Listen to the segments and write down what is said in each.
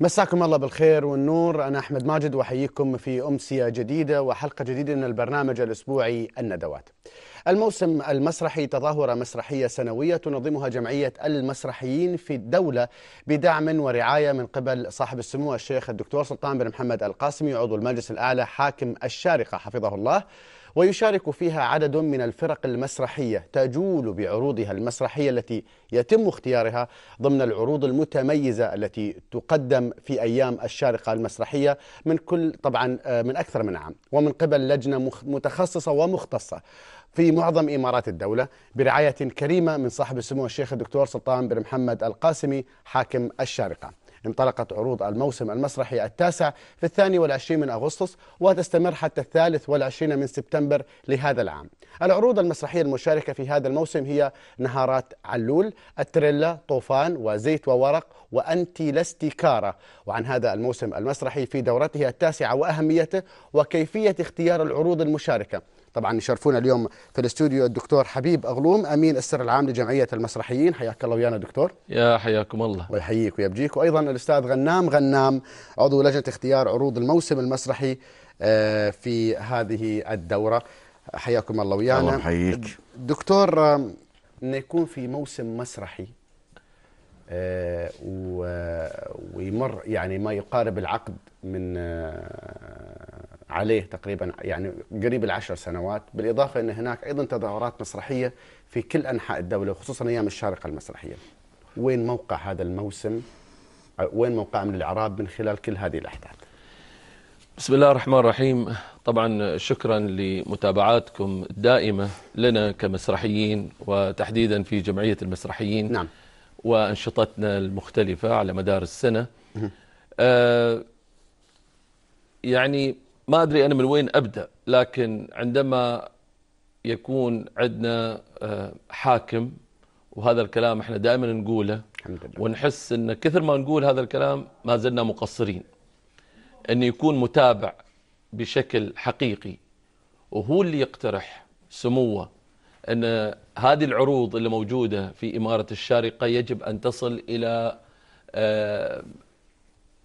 مساكم الله بالخير والنور أنا أحمد ماجد وأحييكم في أمسية جديدة وحلقة جديدة من البرنامج الأسبوعي الندوات الموسم المسرحي تظاهرة مسرحية سنوية تنظمها جمعية المسرحيين في الدولة بدعم ورعاية من قبل صاحب السمو الشيخ الدكتور سلطان بن محمد القاسمي عضو المجلس الأعلى حاكم الشارقة حفظه الله ويشارك فيها عدد من الفرق المسرحية تجول بعروضها المسرحية التي يتم اختيارها ضمن العروض المتميزة التي تقدم في أيام الشارقة المسرحية من كل طبعا آه، من أكثر من عام ومن قبل لجنة متخصصة ومختصة في معظم إمارات الدولة برعاية كريمة من صاحب السمو الشيخ الدكتور سلطان بن محمد القاسمي حاكم الشارقة انطلقت عروض الموسم المسرحي التاسع في الثاني والعشرين من أغسطس وتستمر حتى الثالث والعشرين من سبتمبر لهذا العام العروض المسرحية المشاركة في هذا الموسم هي نهارات علول التريلا طوفان وزيت وورق وأنت لست كارا وعن هذا الموسم المسرحي في دورته التاسعة وأهميته وكيفية اختيار العروض المشاركة طبعا يشرفونا اليوم في الاستوديو الدكتور حبيب اغلوم امين السر العام لجمعيه المسرحيين حياك الله ويانا دكتور يا حياكم الله ويحييك ويبجيك وايضا الاستاذ غنام غنام عضو لجنه اختيار عروض الموسم المسرحي آه، في هذه الدوره حياكم الله ويانا الله يحييك دكتور انه يكون في موسم مسرحي آه، ويمر يعني ما يقارب العقد من آه، عليه تقريبا يعني قريب العشر سنوات بالإضافة أن هناك أيضا تظاهرات مسرحية في كل أنحاء الدولة وخصوصا أيام الشارقة المسرحية وين موقع هذا الموسم وين موقع من الإعراب من خلال كل هذه الأحداث بسم الله الرحمن الرحيم طبعا شكرا لمتابعاتكم الدائمة لنا كمسرحيين وتحديدا في جمعية المسرحيين نعم وأنشطتنا المختلفة على مدار السنة آه يعني ما أدري أنا من وين أبدأ لكن عندما يكون عندنا آه حاكم وهذا الكلام احنا دائما نقوله الحمد لله. ونحس ان كثر ما نقول هذا الكلام ما زلنا مقصرين أن يكون متابع بشكل حقيقي وهو اللي يقترح سموه أن هذه العروض اللي موجودة في إمارة الشارقة يجب أن تصل إلى آه،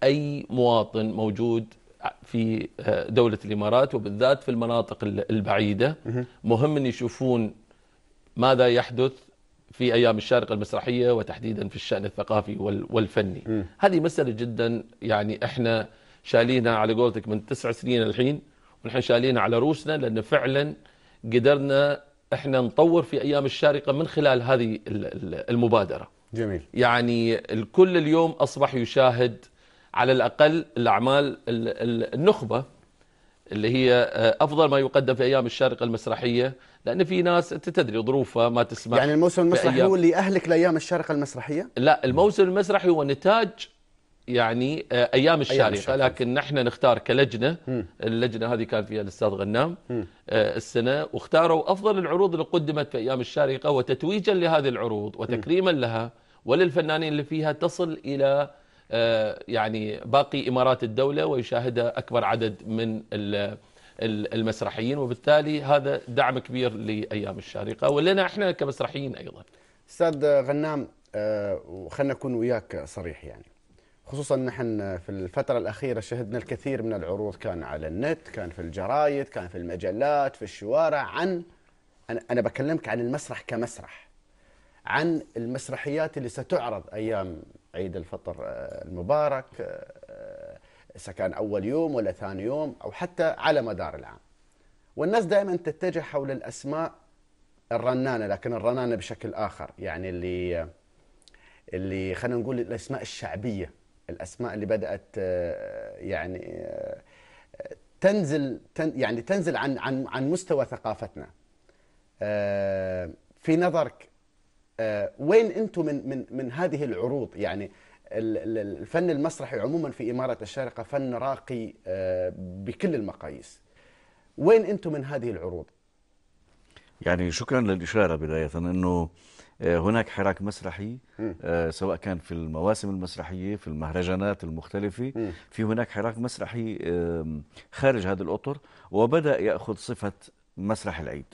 أي مواطن موجود في آه، دولة الإمارات وبالذات في المناطق البعيدة مهم أن يشوفون ماذا يحدث في أيام الشارقة المسرحية وتحديدا في الشأن الثقافي والفني هذه مسألة جدا يعني إحنا شالينها على قولتك من تسع سنين الحين ونحن شالينها على روسنا لأن فعلا قدرنا احنا نطور في ايام الشارقه من خلال هذه المبادره جميل يعني الكل اليوم اصبح يشاهد على الاقل الاعمال النخبه اللي هي آه، افضل ما يقدم في ايام الشارقه المسرحيه لان في ناس انت تدري ظروفها ما تسمح يعني الموسم المسرحي هو اللي اهلك لايام الشارقه المسرحيه لا الموسم المسرحي هو نتاج يعني آه، ايام الشارقه لكن نحن نختار كلجنه اللجنه هذه كان فيها الاستاذ غنام آه، السنه واختاروا افضل العروض اللي قدمت في ايام الشارقه وتتويجا لهذه العروض وتكريما لها وللفنانين اللي فيها تصل الى آه، يعني باقي امارات الدوله ويشاهدها اكبر عدد من المسرحيين وبالتالي هذا دعم كبير لايام الشارقه ولنا احنا كمسرحيين ايضا استاذ غنام وخلنا نكون وياك صريح يعني خصوصا نحن في الفترة الأخيرة شهدنا الكثير من العروض كان على النت كان في الجرايد كان في المجلات في الشوارع عن أنا بكلمك عن المسرح كمسرح عن المسرحيات اللي ستعرض أيام عيد الفطر آه، المبارك سكان آه، آه، أول يوم ولا ثاني يوم أو حتى على مدار العام والناس دائما تتجه حول الأسماء الرنانة لكن الرنانة بشكل آخر يعني اللي اللي خلينا نقول الأسماء الشعبية الاسماء اللي بدات آه، يعني آه، تنزل يعني تنزل عن عن عن مستوى ثقافتنا آه، في نظرك وين انتم من من من هذه العروض يعني الفن المسرحي عموما في اماره الشارقه فن راقي بكل المقاييس وين انتم من هذه العروض يعني شكرا للاشاره بدايه انه آه، هناك حراك مسرحي آه، سواء كان في المواسم المسرحية في المهرجانات المختلفة في هناك حراك مسرحي خارج هذا الأطر وبدأ يأخذ صفة مسرح العيد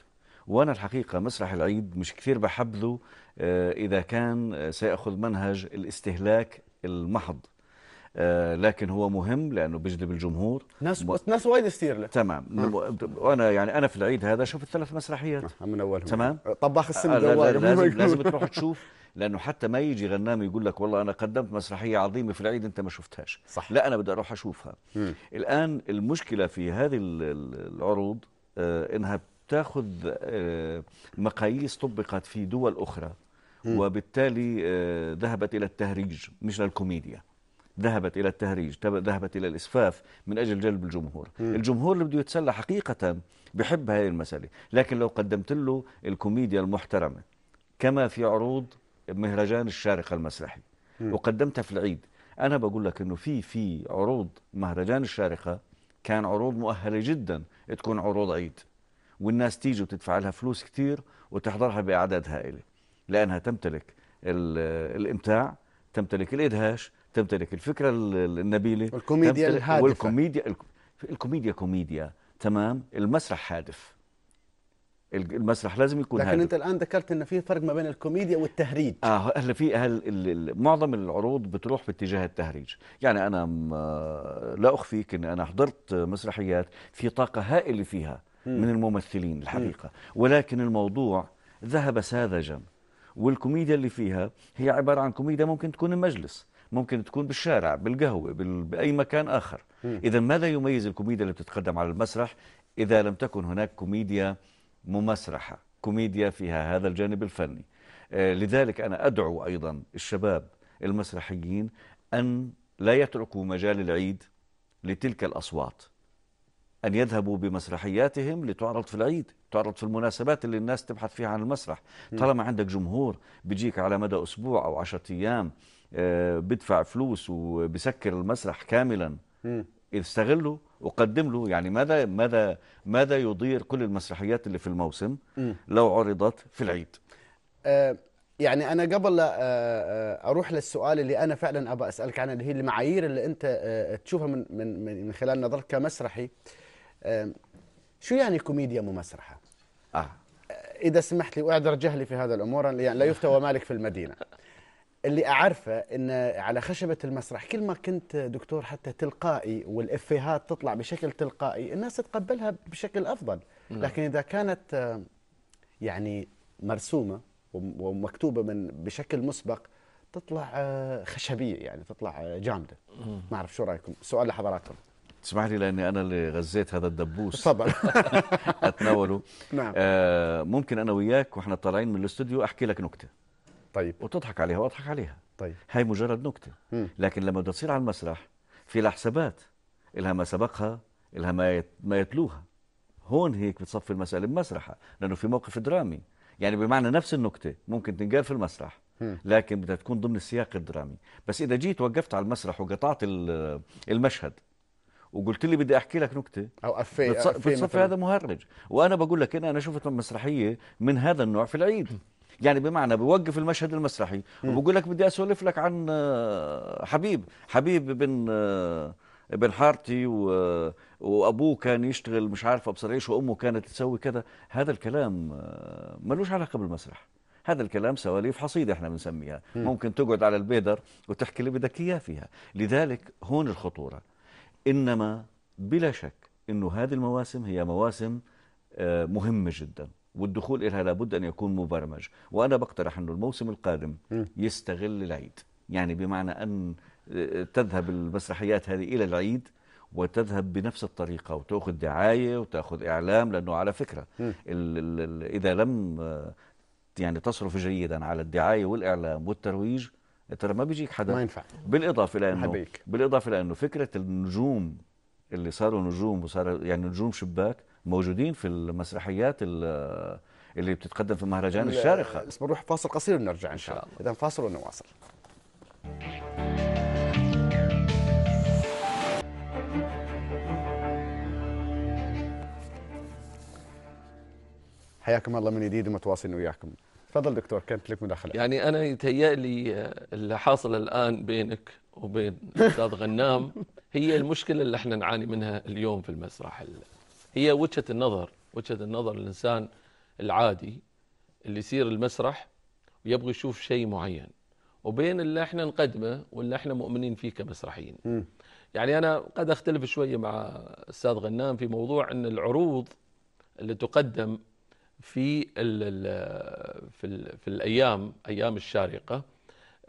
وأنا الحقيقة مسرح العيد مش كثير بحبذه آه، إذا كان سيأخذ منهج الاستهلاك المحض آه، لكن هو مهم لانه بيجذب الجمهور ناس و... ناس وايد تصير له تمام أه. نعم. وانا يعني انا في العيد هذا شفت ثلاث مسرحيات أه من اولهم تمام طباخ السن آه لازم لازم تروح تشوف لانه حتى ما يجي غنام يقول لك والله انا قدمت مسرحيه عظيمه في العيد انت ما شفتهاش صح. لا انا بدي اروح اشوفها م. الان المشكله في هذه العروض آه، انها بتاخذ آه، مقاييس طبقت في دول اخرى وبالتالي ذهبت الى التهريج مش للكوميديا ذهبت إلى التهريج ذهبت إلى الإسفاف من أجل جلب الجمهور م. الجمهور اللي بده يتسلى حقيقة بحب هذه المسألة لكن لو قدمت له الكوميديا المحترمة كما في عروض مهرجان الشارقة المسرحي م. وقدمتها في العيد أنا بقول لك أنه في في عروض مهرجان الشارقة كان عروض مؤهلة جدا تكون عروض عيد والناس تيجي وتدفع لها فلوس كثير وتحضرها بأعداد هائلة لأنها تمتلك الإمتاع تمتلك الإدهاش تمتلك الفكره النبيله والكوميديا الهادفه والكوميديا الكوميديا كوميديا تمام المسرح هادف المسرح لازم يكون لكن هادف. انت الان ذكرت ان في فرق ما بين الكوميديا والتهريج اه هلا في هل معظم العروض بتروح باتجاه التهريج يعني انا آه، لا اخفيك اني انا حضرت مسرحيات في طاقه هائله فيها من الممثلين الحقيقه ولكن الموضوع ذهب ساذجا والكوميديا اللي فيها هي عباره عن كوميديا ممكن تكون المجلس ممكن تكون بالشارع بالقهوة بأي مكان آخر إذا ماذا يميز الكوميديا اللي بتتقدم على المسرح إذا لم تكن هناك كوميديا ممسرحة كوميديا فيها هذا الجانب الفني آه، لذلك أنا أدعو أيضا الشباب المسرحيين أن لا يتركوا مجال العيد لتلك الأصوات أن يذهبوا بمسرحياتهم لتعرض في العيد تعرض في المناسبات اللي الناس تبحث فيها عن المسرح طالما عندك جمهور بيجيك على مدى أسبوع أو عشرة أيام آه، بدفع فلوس وبسكر المسرح كاملا استغله وقدم له يعني ماذا ماذا ماذا يضير كل المسرحيات اللي في الموسم لو عرضت في العيد آه، يعني انا قبل آه، اروح للسؤال اللي انا فعلا ابى اسالك عنه اللي هي المعايير اللي انت تشوفها من من من خلال نظرك كمسرحي شو يعني كوميديا ممسرحه؟ اه اذا سمحت لي واعذر جهلي في هذا الامور يعني لا يفتوى مالك في المدينه اللي اعرفه ان على خشبه المسرح كل ما كنت دكتور حتى تلقائي والافيهات تطلع بشكل تلقائي الناس تتقبلها بشكل افضل نعم. لكن اذا كانت يعني مرسومه ومكتوبه من بشكل مسبق تطلع خشبيه يعني تطلع جامده ما اعرف شو رايكم سؤال لحضراتكم تسمح لي لاني انا اللي غزيت هذا الدبوس تفضل اتناوله نعم آه ممكن انا وياك واحنا طالعين من الاستوديو احكي لك نكته طيب وتضحك عليها واضحك عليها طيب هاي مجرد نكته لكن لما بدها تصير على المسرح في لها حسابات الها ما سبقها الها ما ما يتلوها هون هيك بتصفي المساله بمسرحها لانه في موقف درامي يعني بمعنى نفس النكته ممكن تنقال في المسرح لكن بدها تكون ضمن السياق الدرامي بس اذا جيت وقفت على المسرح وقطعت المشهد وقلت لي بدي احكي لك نكته او افيه بتصفي هذا مهرج وانا بقول لك إن انا شفت مسرحيه من هذا النوع في العيد يعني بمعنى بوقف المشهد المسرحي وبقول لك بدي اسولف لك عن آه، حبيب حبيب بن ابن آه، حارتي و... آه، وابوه كان يشتغل مش عارف ابصر ايش وامه كانت تسوي كذا هذا الكلام ملوش علاقه بالمسرح هذا الكلام سواليف حصيده احنا بنسميها ممكن تقعد على البيدر وتحكي اللي بدك اياه فيها لذلك هون الخطوره انما بلا شك انه هذه المواسم هي مواسم مهمه جدا والدخول إلها لابد أن يكون مبرمج وأنا بقترح أنه الموسم القادم يستغل العيد يعني بمعنى أن آه، تذهب المسرحيات هذه إلى العيد وتذهب بنفس الطريقة وتأخذ دعاية وتأخذ إعلام لأنه على فكرة الـ الـ الـ إذا لم آه، يعني تصرف جيدا على الدعاية والإعلام والترويج ترى ما بيجيك حدا ما ينفع بالإضافة لأنه بالإضافة لأنه فكرة النجوم اللي صاروا نجوم وصار يعني نجوم شباك موجودين في المسرحيات اللي بتتقدم في مهرجان الشارقه بس بنروح فاصل قصير ونرجع ان شاء الله اذا فاصل ونواصل حياكم الله من جديد ومتواصلين وياكم تفضل دكتور كانت لك مداخله يعني انا يتهيأ لي آه، اللي حاصل الان بينك وبين استاذ غنام هي المشكله اللي احنا نعاني منها اليوم في المسرح هي وجهة النظر وجهة النظر الإنسان العادي اللي يسير المسرح ويبغى يشوف شيء معين وبين اللي احنا نقدمه واللي احنا مؤمنين فيه كمسرحيين يعني أنا قد أختلف شوية مع أستاذ غنام في موضوع أن العروض اللي تقدم في الـ في, الـ في الأيام أيام الشارقة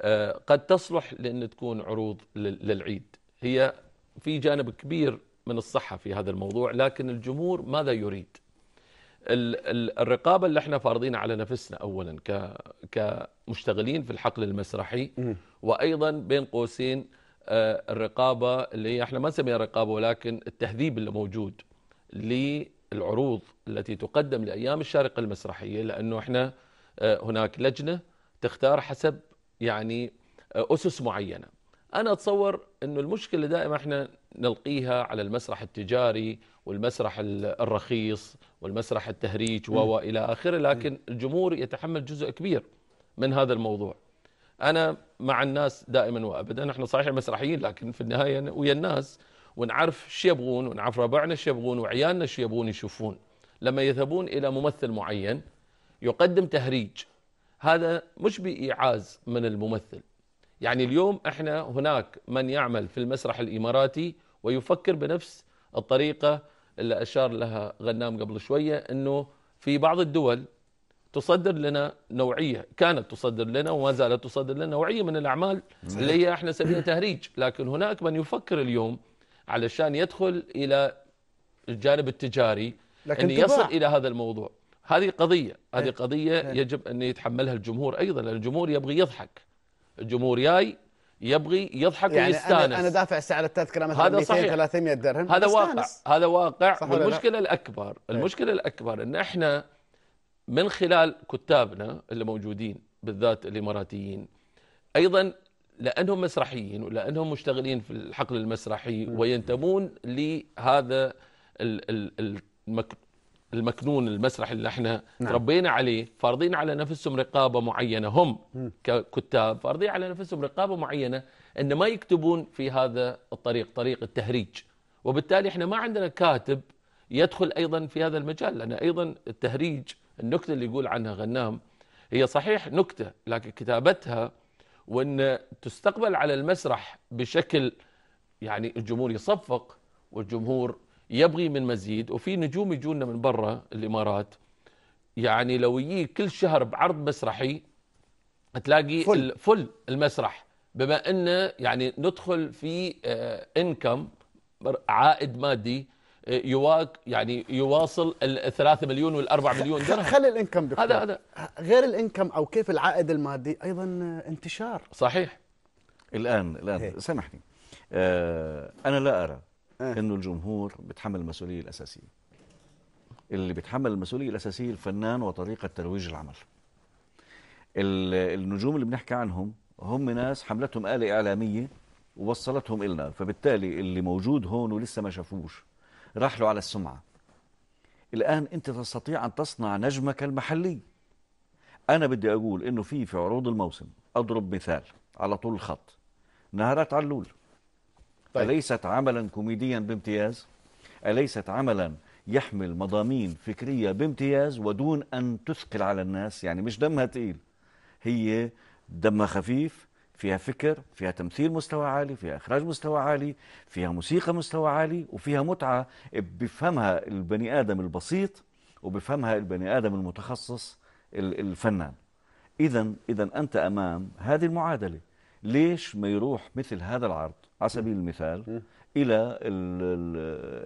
آه، قد تصلح لأن تكون عروض للعيد هي في جانب كبير من الصحة في هذا الموضوع لكن الجمهور ماذا يريد الرقابة اللي احنا فارضين على نفسنا أولا كمشتغلين في الحقل المسرحي وأيضا بين قوسين آه، الرقابة اللي هي احنا ما نسميها رقابة ولكن التهذيب اللي موجود للعروض التي تقدم لأيام الشارقة المسرحية لأنه احنا آه، هناك لجنة تختار حسب يعني آه، أسس معينة أنا أتصور أنه المشكلة دائما احنا نلقيها على المسرح التجاري والمسرح الرخيص والمسرح التهريج والى اخره لكن الجمهور يتحمل جزء كبير من هذا الموضوع انا مع الناس دائما وابدا احنا صحيح مسرحيين لكن في النهايه ويا الناس ونعرف شو يبغون ونعرف ربعنا شو يبغون وعيالنا شو يبغون يشوفون لما يذهبون الى ممثل معين يقدم تهريج هذا مش بإيعاز من الممثل يعني اليوم احنا هناك من يعمل في المسرح الاماراتي ويفكر بنفس الطريقه اللي اشار لها غنام قبل شويه انه في بعض الدول تصدر لنا نوعيه كانت تصدر لنا وما زالت تصدر لنا نوعيه من الاعمال اللي هي احنا نسميها تهريج لكن هناك من يفكر اليوم علشان يدخل الى الجانب التجاري لكن ان يصل الى هذا الموضوع هذه قضيه هذه إيه. قضيه إيه. يجب ان يتحملها الجمهور ايضا الجمهور يبغي يضحك جمهورياي يبغي يضحك يعني ويستانس انا دافع سعر التذكره مثلا هذا 200 صحيح 300 درهم هذا واقع هذا واقع والمشكله الاكبر إيه. المشكله الاكبر ان احنا من خلال كتابنا اللي موجودين بالذات الاماراتيين ايضا لانهم مسرحيين ولانهم مشتغلين في الحقل المسرحي وينتمون لهذا المكنون المسرح اللي احنا نعم. ربينا عليه فارضين على نفسهم رقابه معينه هم ككتاب فارضين على نفسهم رقابه معينه ان ما يكتبون في هذا الطريق طريق التهريج وبالتالي احنا ما عندنا كاتب يدخل ايضا في هذا المجال لان ايضا التهريج النكته اللي يقول عنها غنام هي صحيح نكته لكن كتابتها وان تستقبل على المسرح بشكل يعني الجمهور يصفق والجمهور يبغي من مزيد وفي نجوم يجونا من برا الامارات يعني لو يجي كل شهر بعرض مسرحي تلاقي فل, فل المسرح بما انه يعني ندخل في انكم آه، عائد مادي آه، يواك يعني يواصل ال 3 مليون وال 4 مليون درهم خلي الانكم دكتور هذا هذا غير الانكم او كيف العائد المادي ايضا آه، انتشار صحيح الان الان هي. إيه. سامحني آه انا لا ارى آه. انه الجمهور بيتحمل المسؤوليه الاساسيه اللي بيتحمل المسؤوليه الاساسيه الفنان وطريقه ترويج العمل النجوم اللي بنحكي عنهم هم ناس حملتهم آلة إعلامية ووصلتهم إلنا فبالتالي اللي موجود هون ولسه ما شافوش راح له على السمعة الآن أنت تستطيع أن تصنع نجمك المحلي أنا بدي أقول أنه في في عروض الموسم أضرب مثال على طول الخط نهارات علول طيب. أليست عملا كوميديا بامتياز أليست عملا يحمل مضامين فكرية بامتياز ودون أن تثقل على الناس يعني مش دمها تقيل هي دمها خفيف فيها فكر فيها تمثيل مستوى عالي فيها إخراج مستوى عالي فيها موسيقى مستوى عالي وفيها متعة بفهمها البني آدم البسيط وبفهمها البني آدم المتخصص الفنان إذا إذا أنت أمام هذه المعادلة ليش ما يروح مثل هذا العرض على سبيل المثال الى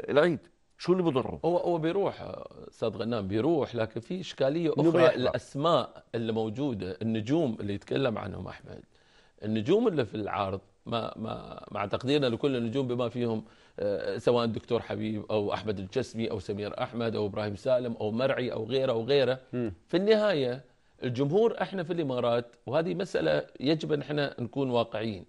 العيد شو اللي بضره؟ هو هو بيروح استاذ غنام بيروح لكن في اشكاليه اخرى الاسماء اللي موجوده النجوم اللي يتكلم عنهم احمد النجوم اللي في العرض ما ما مع تقديرنا لكل النجوم بما فيهم آه، سواء الدكتور حبيب او احمد الجسمي او سمير احمد او ابراهيم سالم او مرعي او غيره او غيره في النهايه الجمهور احنا في الامارات وهذه مساله يجب ان احنا نكون واقعيين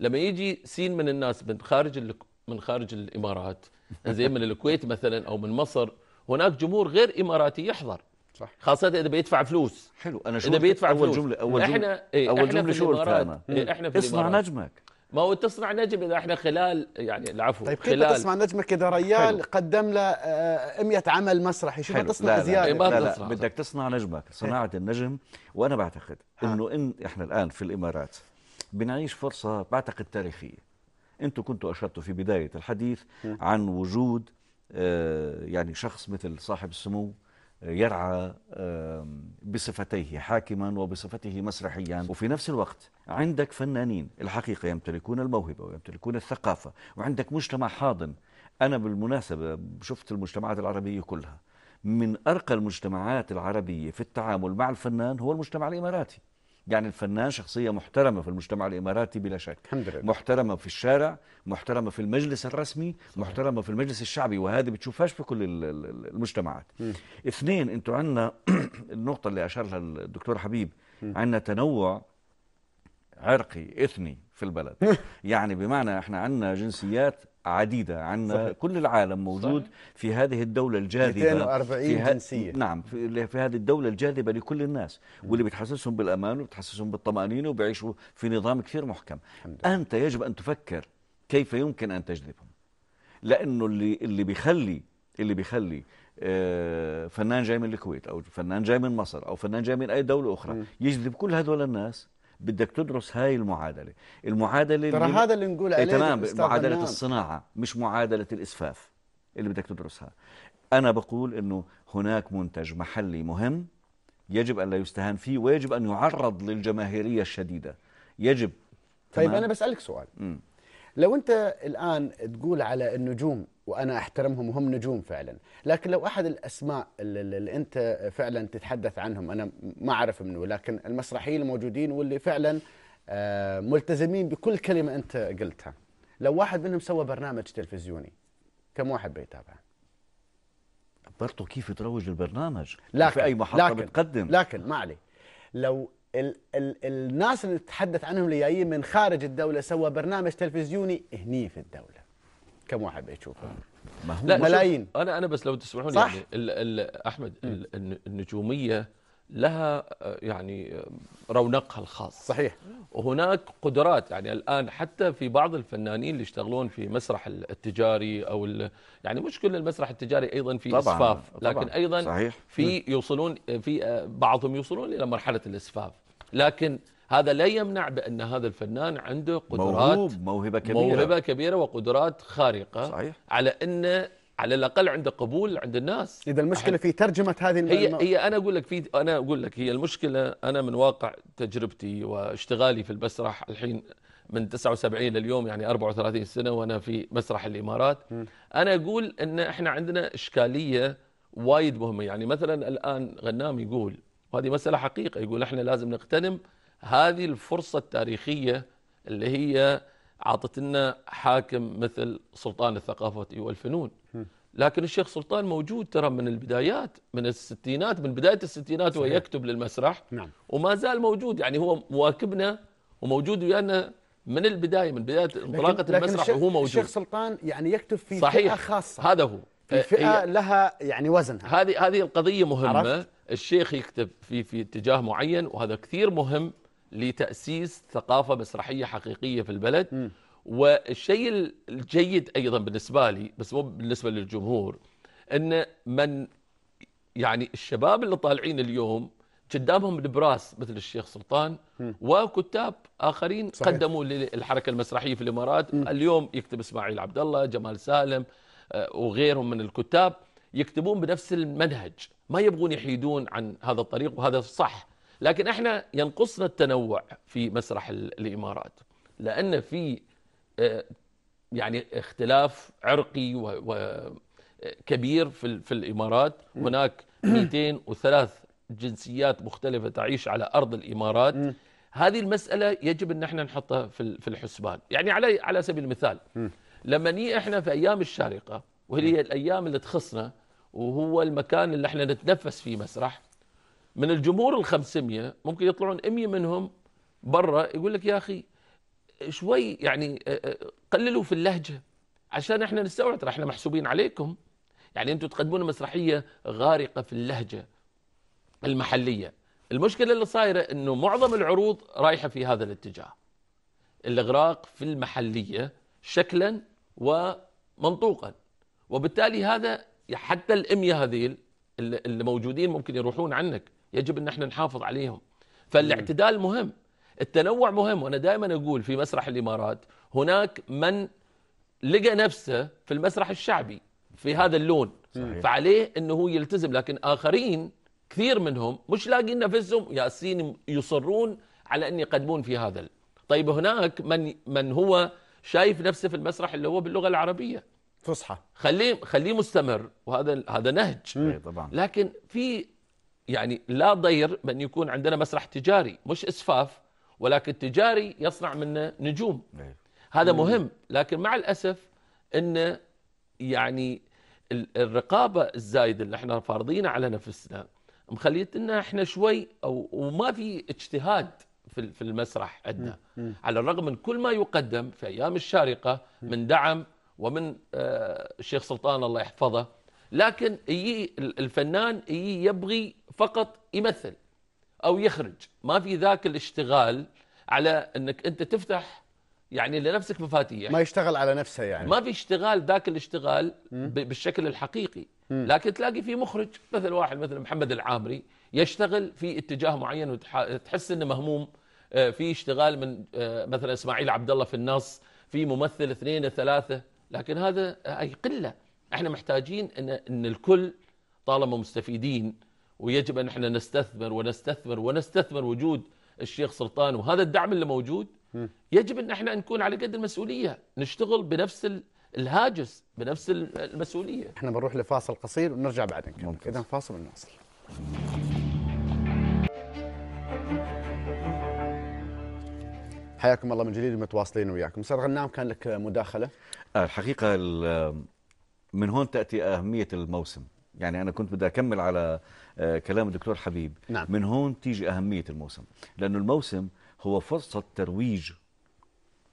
لما يجي سين من الناس من خارج من خارج الامارات زي من الكويت مثلا او من مصر هناك جمهور غير اماراتي يحضر صح خاصه اذا بيدفع فلوس حلو انا شو اذا بيدفع اول فلوس. جمله اول جمله احنا إيه، اول احنا جمله شو إيه، احنا في اصنع نجمك ما هو تصنع نجم اذا احنا خلال يعني العفو طيب كيف تصنع نجمك اذا ريال حلو. قدم له 100 آه، عمل مسرحي شو تصنع لا زياده إيه، لا, لا, لا, لا بدك تصنع نجمك صناعه النجم وانا بعتقد انه ان احنا الان في الامارات بنعيش فرصه بعتقد تاريخيه انتم كنتوا اشرتوا في بدايه الحديث عن وجود آه، يعني شخص مثل صاحب السمو آه، يرعى بصفتيه حاكما وبصفته مسرحيا وفي نفس الوقت عندك فنانين الحقيقة يمتلكون الموهبة ويمتلكون الثقافة وعندك مجتمع حاضن أنا بالمناسبة شفت المجتمعات العربية كلها من أرقى المجتمعات العربية في التعامل مع الفنان هو المجتمع الإماراتي يعني الفنان شخصية محترمة في المجتمع الإماراتي بلا شك الحمد لله. محترمة في الشارع محترمة في المجلس الرسمي صحيح. محترمة في المجلس الشعبي وهذه بتشوفهاش في كل المجتمعات م. اثنين أنتوا عندنا النقطة اللي أشار لها الدكتور حبيب عندنا تنوع عرقي إثني في البلد يعني بمعنى احنا عندنا جنسيات عديدة عندنا كل العالم موجود صحيح. في هذه الدولة الجاذبة 240 في جنسية نعم في, في هذه الدولة الجاذبة لكل الناس نعم. واللي بتحسسهم بالأمان وبتحسسهم بالطمأنينة وبيعيشوا في نظام كثير محكم أنت يجب أن تفكر كيف يمكن أن تجذبهم لأنه اللي اللي بيخلي اللي بيخلي آه، فنان جاي من الكويت أو فنان جاي من مصر أو فنان جاي من أي دولة أخرى يجذب كل هذول الناس بدك تدرس هاي المعادله المعادله ترى هذا اللي نقول عليه إيه، تمام معادله نعم. الصناعه مش معادله الاسفاف اللي بدك تدرسها انا بقول انه هناك منتج محلي مهم يجب ان لا يستهان فيه ويجب ان يعرض للجماهيريه الشديده يجب طيب تمام. انا بسالك سؤال م. لو انت الان تقول على النجوم وانا احترمهم وهم نجوم فعلا لكن لو احد الاسماء اللي, اللي انت فعلا تتحدث عنهم انا ما اعرف منه لكن المسرحيين الموجودين واللي فعلا آه، ملتزمين بكل كلمه انت قلتها لو واحد منهم سوى برنامج تلفزيوني كم واحد بيتابعه برضه كيف تروج البرنامج لكن في اي محطه لكن بتقدم لكن ما عليه لو ال ال الناس اللي تتحدث عنهم اللي جايين من خارج الدوله سوى برنامج تلفزيوني هني في الدوله كم واحد بيشوفه ملايين انا انا بس لو تسمحون يعني احمد النجوميه لها آه، يعني آه، رونقها الخاص صحيح وهناك قدرات يعني الآن حتى في بعض الفنانين اللي يشتغلون في مسرح التجاري أو يعني مش كل المسرح التجاري أيضا في طبعًا إسفاف لكن طبعًا أيضا صحيح. في يوصلون في آه، بعضهم يوصلون إلى مرحلة الإسفاف لكن هذا لا يمنع بأن هذا الفنان عنده قدرات موهوب موهبة كبيرة موهبة كبيرة وقدرات خارقة صحيح. على أنه على الاقل عند قبول عند الناس اذا المشكله في ترجمه هذه هي هي انا اقول لك في انا اقول لك هي المشكله انا من واقع تجربتي واشتغالي في المسرح الحين من 79 لليوم يعني 34 سنه وانا في مسرح الامارات انا اقول ان احنا عندنا اشكاليه وايد مهمه يعني مثلا الان غنام يقول وهذه مساله حقيقه يقول احنا لازم نغتنم هذه الفرصه التاريخيه اللي هي اعطت لنا حاكم مثل سلطان الثقافه والفنون لكن الشيخ سلطان موجود ترى من البدايات من الستينات من بدايه الستينات صحيح. ويكتب للمسرح نعم. وما زال موجود يعني هو مواكبنا وموجود ويانا من البدايه من بدايه انطلاقه المسرح لكن وهو موجود الشيخ سلطان يعني يكتب في صحيح فئه خاصه هذا هو في إيه، فئه إيه. لها يعني وزنها هذه هذه القضيه مهمه عرفت؟ الشيخ يكتب في في اتجاه معين وهذا كثير مهم لتأسيس ثقافة مسرحية حقيقية في البلد م. والشيء الجيد أيضا بالنسبة لي بس مو بالنسبة للجمهور أن من يعني الشباب اللي طالعين اليوم قدامهم نبراس مثل الشيخ سلطان وكتاب اخرين صحيح. قدموا للحركه المسرحيه في الامارات م. اليوم يكتب اسماعيل عبد الله جمال سالم آه، وغيرهم من الكتاب يكتبون بنفس المنهج ما يبغون يحيدون عن هذا الطريق وهذا صح لكن احنا ينقصنا التنوع في مسرح الامارات لان في آه، يعني اختلاف عرقي وكبير في في الامارات هناك 203 جنسيات مختلفه تعيش على ارض الامارات هذه المساله يجب ان احنا نحطها في الحسبان يعني على على سبيل المثال لما نيجي احنا في ايام الشارقه وهي الايام اللي تخصنا وهو المكان اللي احنا نتنفس فيه مسرح من الجمهور ال 500 ممكن يطلعون 100 منهم برا يقول لك يا اخي شوي يعني آه، آه، قللوا في اللهجه عشان احنا نستوعب ترى احنا محسوبين عليكم يعني انتم تقدمون مسرحيه غارقه في اللهجه المحليه المشكله اللي صايره انه معظم العروض رايحه في هذا الاتجاه الاغراق في المحليه شكلا ومنطوقا وبالتالي هذا حتى الاميه هذيل اللي موجودين ممكن يروحون عنك يجب ان احنا نحافظ عليهم فالاعتدال مهم التنوع مهم وانا دائما اقول في مسرح الامارات هناك من لقى نفسه في المسرح الشعبي في هذا اللون صحيح. فعليه انه هو يلتزم لكن اخرين كثير منهم مش لاقين نفسهم ياسين يصرون على ان يقدمون في هذا طيب هناك من من هو شايف نفسه في المسرح اللي هو باللغه العربيه فصحى خليه خليه مستمر وهذا هذا نهج طبعا لكن في يعني لا ضير بأن يكون عندنا مسرح تجاري مش إسفاف ولكن تجاري يصنع منه نجوم نعم. هذا مهم لكن مع الأسف أن يعني الرقابة الزايدة اللي احنا فارضينها على نفسنا مخليتنا احنا شوي أو وما في اجتهاد في في المسرح عندنا على الرغم من كل ما يقدم في ايام الشارقه من دعم ومن آه، الشيخ سلطان الله يحفظه لكن يجي الفنان يجي يبغي فقط يمثل او يخرج ما في ذاك الاشتغال على انك انت تفتح يعني لنفسك مفاتيح ما يشتغل على نفسه يعني ما في اشتغال ذاك الاشتغال بالشكل الحقيقي لكن تلاقي في مخرج مثل واحد مثل محمد العامري يشتغل في اتجاه معين وتحس انه مهموم آه، في اشتغال من آه، مثلا اسماعيل عبد الله في النص في ممثل اثنين ثلاثه لكن هذا اي قله احنا محتاجين ان ان الكل طالما مستفيدين ويجب أن احنا نستثمر ونستثمر ونستثمر وجود الشيخ سلطان وهذا الدعم اللي موجود يجب أن احنا نكون على قد المسؤولية نشتغل بنفس الهاجس بنفس المسؤولية احنا بنروح لفاصل قصير ونرجع بعدين إذا فاصل ونواصل حياكم الله من جديد متواصلين وياكم استاذ غنام كان لك مداخله الحقيقه من هون تاتي اهميه الموسم يعني انا كنت بدي اكمل على آه، كلام الدكتور حبيب نعم. من هون تيجي أهمية الموسم لأنه الموسم هو فرصة ترويج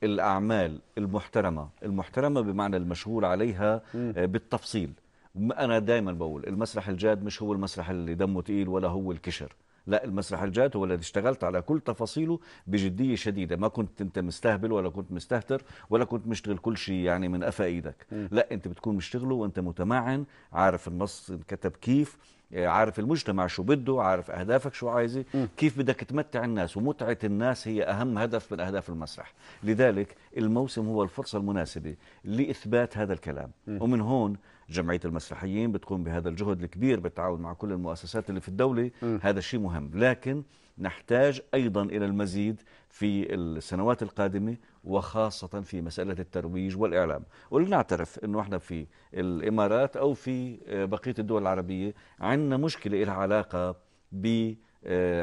الأعمال المحترمة المحترمة بمعنى المشهور عليها آه، م. بالتفصيل أنا دائما بقول المسرح الجاد مش هو المسرح اللي دمه تقيل ولا هو الكشر لا المسرح الجاد هو الذي اشتغلت على كل تفاصيله بجديه شديده ما كنت انت مستهبل ولا كنت مستهتر ولا كنت مشتغل كل شيء يعني من أفا ايدك م. لا انت بتكون مشتغله وانت متمعن عارف النص كتب كيف آه، عارف المجتمع شو بده عارف أهدافك شو عايزة كيف بدك تمتع الناس ومتعة الناس هي أهم هدف من أهداف المسرح لذلك الموسم هو الفرصة المناسبة لإثبات هذا الكلام م. ومن هون جمعيه المسرحيين بتقوم بهذا الجهد الكبير بالتعاون مع كل المؤسسات اللي في الدوله م. هذا شيء مهم لكن نحتاج أيضا إلى المزيد في السنوات القادمة وخاصة في مسألة الترويج والإعلام ولنعترف أنه احنا في الإمارات أو في آه، بقية الدول العربية عندنا مشكلة إلها علاقة ب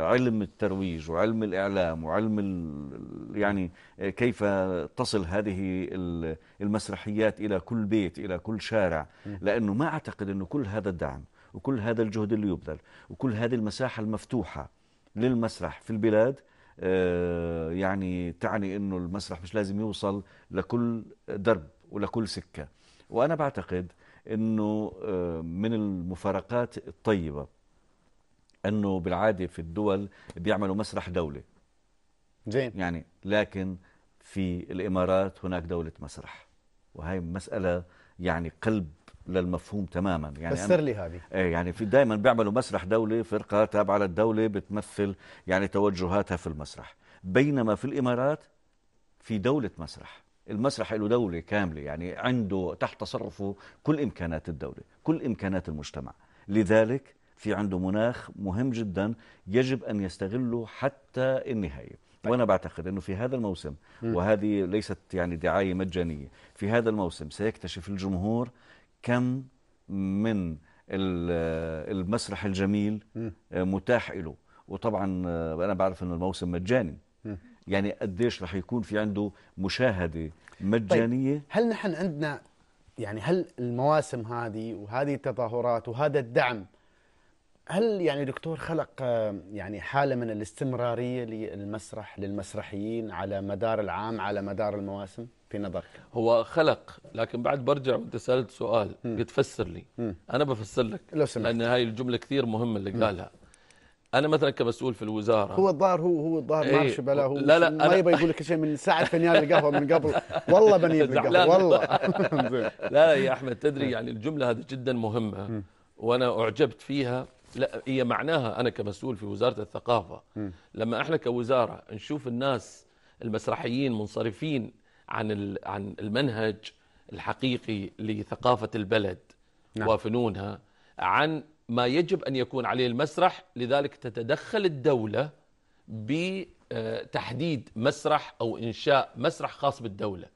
علم الترويج وعلم الإعلام وعلم يعني آه، كيف تصل هذه المسرحيات إلى كل بيت إلى كل شارع لأنه ما أعتقد أنه كل هذا الدعم وكل هذا الجهد اللي يبذل وكل هذه المساحة المفتوحة للمسرح في البلاد آه، يعني تعني انه المسرح مش لازم يوصل لكل درب ولكل سكه وانا بعتقد انه آه، من المفارقات الطيبه انه بالعاده في الدول بيعملوا مسرح دوله زين يعني لكن في الامارات هناك دوله مسرح وهي مساله يعني قلب للمفهوم تماما يعني فسر لي هذه إيه، يعني في دائما بيعملوا مسرح دولي فرقه تابعه للدوله بتمثل يعني توجهاتها في المسرح بينما في الامارات في دوله مسرح المسرح له دولة كاملة يعني عنده تحت تصرفه كل إمكانات الدولة كل إمكانات المجتمع لذلك في عنده مناخ مهم جدا يجب أن يستغله حتى النهاية طيب. وأنا بعتقد أنه في هذا الموسم وهذه ليست يعني دعاية مجانية في هذا الموسم سيكتشف الجمهور كم من المسرح الجميل متاح له وطبعا آه، انا بعرف ان الموسم مجاني يعني قديش رح يكون في عنده مشاهده طيب، مجانيه طيب هل نحن عندنا يعني هل المواسم هذه وهذه التظاهرات وهذا الدعم هل يعني دكتور خلق آه، يعني حاله من الاستمراريه للمسرح للمسرحيين على مدار العام على مدار المواسم؟ في نظرك هو خلق لكن بعد برجع وانت سالت سؤال قلت فسر لي م. انا بفسر لك لو سمحت لان هاي الجمله كثير مهمه اللي قالها انا مثلا كمسؤول في الوزاره هو الظاهر هو هو الظاهر ايه ماشي بلا هو لا لا ما يبغى يقول لك شيء من ساعه فنيان القهوه من قبل والله بني القهوه والله لا لا يا احمد تدري يعني الجمله هذه جدا مهمه وانا اعجبت فيها لا هي معناها انا كمسؤول في وزاره الثقافه لما احنا كوزاره نشوف الناس المسرحيين منصرفين عن عن المنهج الحقيقي لثقافه البلد نعم. وفنونها عن ما يجب ان يكون عليه المسرح لذلك تتدخل الدوله بتحديد آه، مسرح او انشاء مسرح خاص بالدوله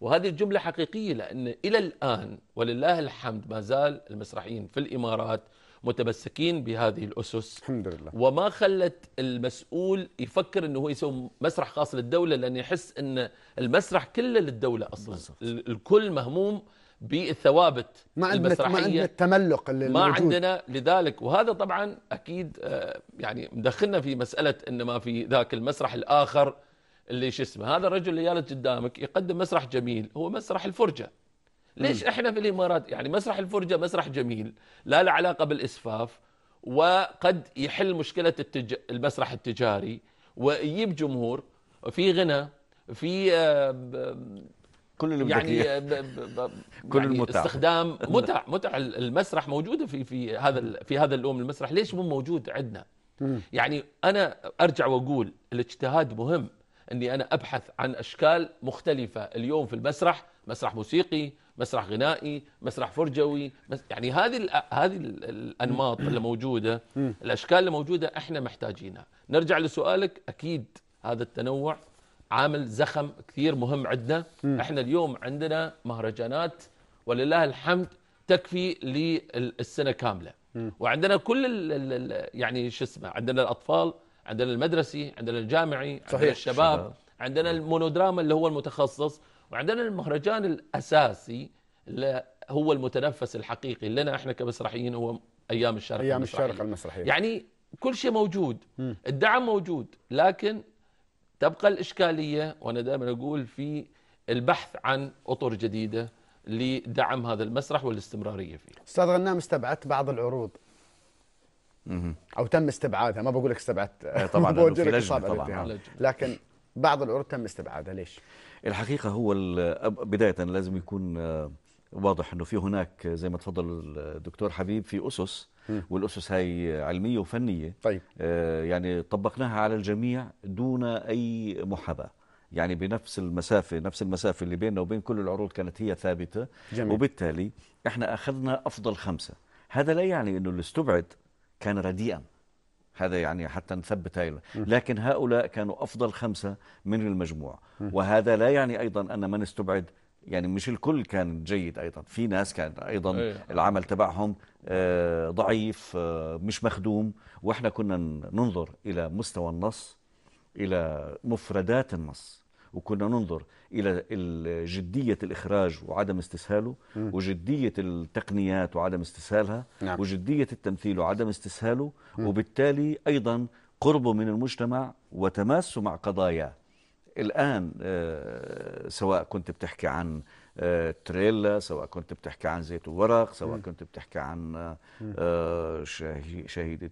وهذه الجمله حقيقيه لان الى الان ولله الحمد ما زال المسرحيين في الامارات متمسكين بهذه الأسس الحمد لله وما خلت المسؤول يفكر أنه هو يسوي مسرح خاص للدولة لأن يحس أن المسرح كله للدولة أصلا بالزبط. الكل مهموم بالثوابت ما عندنا المسرحية ما عندنا التملق اللي ما الموجود. عندنا لذلك وهذا طبعا أكيد آه، يعني مدخلنا في مسألة أن ما في ذاك المسرح الآخر اللي شو اسمه هذا الرجل اللي جالس قدامك يقدم مسرح جميل هو مسرح الفرجة ليش احنا في الامارات يعني مسرح الفرجه مسرح جميل لا له علاقه بالاسفاف وقد يحل مشكله التج... المسرح التجاري ويجيب جمهور في غنى في كل اللي يعني كل يعني المتع استخدام متع متع المسرح موجوده في في هذا في هذا اليوم المسرح ليش مو موجود عندنا يعني انا ارجع واقول الاجتهاد مهم اني انا ابحث عن اشكال مختلفه اليوم في المسرح مسرح موسيقي مسرح غنائي مسرح فرجوي مس... يعني هذه ال... هذه الانماط اللي موجوده الاشكال اللي موجوده احنا محتاجينها نرجع لسؤالك اكيد هذا التنوع عامل زخم كثير مهم عندنا احنا اليوم عندنا مهرجانات ولله الحمد تكفي للسنه كامله وعندنا كل ال ال يعني شو اسمه عندنا الاطفال عندنا المدرسي عندنا الجامعي عندنا صحيح. الشباب عندنا المونودراما اللي هو المتخصص وعندنا المهرجان الأساسي اللي هو المتنفس الحقيقي لنا احنا كمسرحيين هو أيام الشرق أيام المسرحية. الشرق المسرحية يعني كل شيء موجود م. الدعم موجود لكن تبقى الإشكالية وأنا دائما أقول في البحث عن أطر جديدة لدعم هذا المسرح والاستمرارية فيه أستاذ غنام استبعدت بعض العروض او تم استبعادها ما بقول لك استبعدت إيه، طبعا في لجنه طبعا لكن بعض العروض تم استبعادها ليش؟ الحقيقة هو بداية لازم يكون آه، واضح أنه في هناك آه، زي ما تفضل الدكتور حبيب في أسس والأسس هاي علمية وفنية طيب. آه، يعني طبقناها على الجميع دون أي محاباة يعني بنفس المسافة نفس المسافة اللي بيننا وبين كل العروض كانت هي ثابتة جميل. وبالتالي احنا أخذنا أفضل خمسة هذا لا يعني أنه اللي استبعد كان رديئا هذا يعني حتى نثبت هاي لكن هؤلاء كانوا أفضل خمسة من المجموع وهذا لا يعني أيضا أن من استبعد يعني مش الكل كان جيد ايضا في ناس كان ايضا إيه. العمل تبعهم آه، ضعيف آه، مش مخدوم واحنا كنا ننظر الى مستوى النص الى مفردات النص وكنا ننظر إلى جدية الإخراج وعدم استسهاله وجدية التقنيات وعدم استسهالها نعم. وجدية التمثيل وعدم استسهاله وبالتالي أيضا قربه من المجتمع وتماسه مع قضاياه الآن آه، سواء كنت بتحكي عن آه، تريلا سواء كنت بتحكي عن زيت الورق سواء كنت بتحكي عن آه، شهيدة